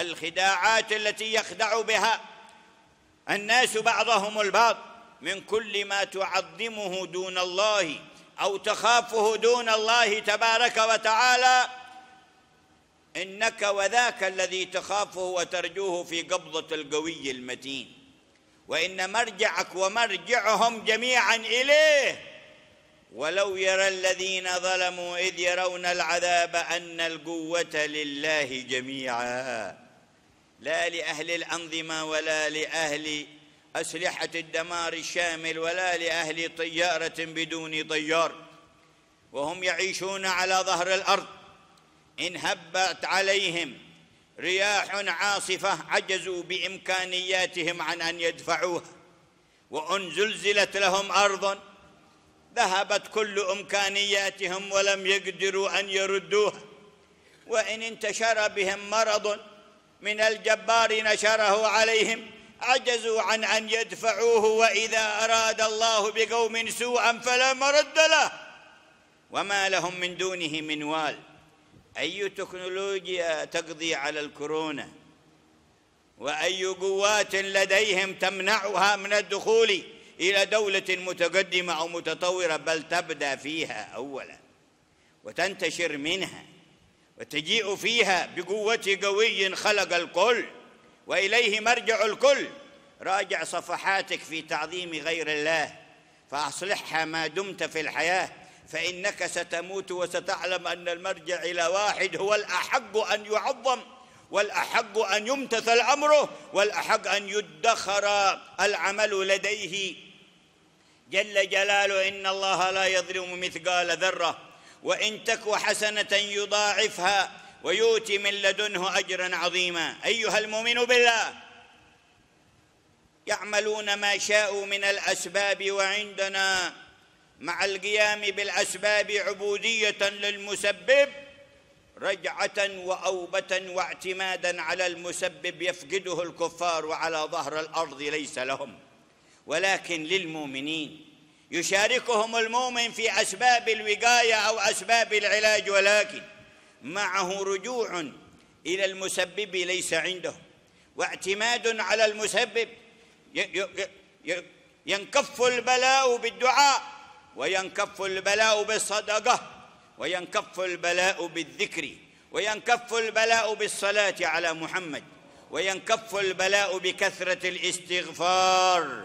الخداعات التي يخدع بها الناس بعضهم البعض من كل ما تعظمه دون الله او تخافه دون الله تبارك وتعالى انك وذاك الذي تخافه وترجوه في قبضه القوي المتين وان مرجعك ومرجعهم جميعا اليه ولو يرى الذين ظلموا اذ يرون العذاب ان القوه لله جميعا لا لأهل الأنظمة ولا لأهل أسلحة الدمار الشامل ولا لأهل طيارة بدون طيار وهم يعيشون على ظهر الأرض إن هبت عليهم رياح عاصفة عجزوا بإمكانياتهم عن أن يدفعوها وأن زلزلت لهم أرض ذهبت كل إمكانياتهم ولم يقدروا أن يردوها وإن انتشر بهم مرض من الجبار نشره عليهم عجزوا عن ان يدفعوه واذا اراد الله بقوم سوءا فلا مرد له وما لهم من دونه من وال اي تكنولوجيا تقضي على الكورونا واي قوات لديهم تمنعها من الدخول الى دوله متقدمه او متطوره بل تبدا فيها اولا وتنتشر منها وتجيء فيها بقوة قوي خلق الكل وإليه مرجع الكل راجع صفحاتك في تعظيم غير الله فأصلحها ما دمت في الحياة فإنك ستموت وستعلم أن المرجع إلى واحد هو الأحق أن يعظم والأحق أن يمتثل أمره والأحق أن يدخر العمل لديه جل جلاله إن الله لا يظلم مثقال ذرة وإن تك حسنة يضاعفها ويؤتي من لدنه أجرا عظيما أيها المؤمن بالله يعملون ما شاءوا من الأسباب وعندنا مع القيام بالأسباب عبودية للمسبب رجعة وأوبة واعتمادا على المسبب يفقده الكفار وعلى ظهر الأرض ليس لهم ولكن للمؤمنين يشاركهم المؤمن في اسباب الوقايه او اسباب العلاج ولكن معه رجوع الى المسبب ليس عندهم واعتماد على المسبب ينكف البلاء بالدعاء وينكف البلاء بالصدقه وينكف البلاء بالذكر وينكف البلاء بالصلاه على محمد وينكف البلاء بكثره الاستغفار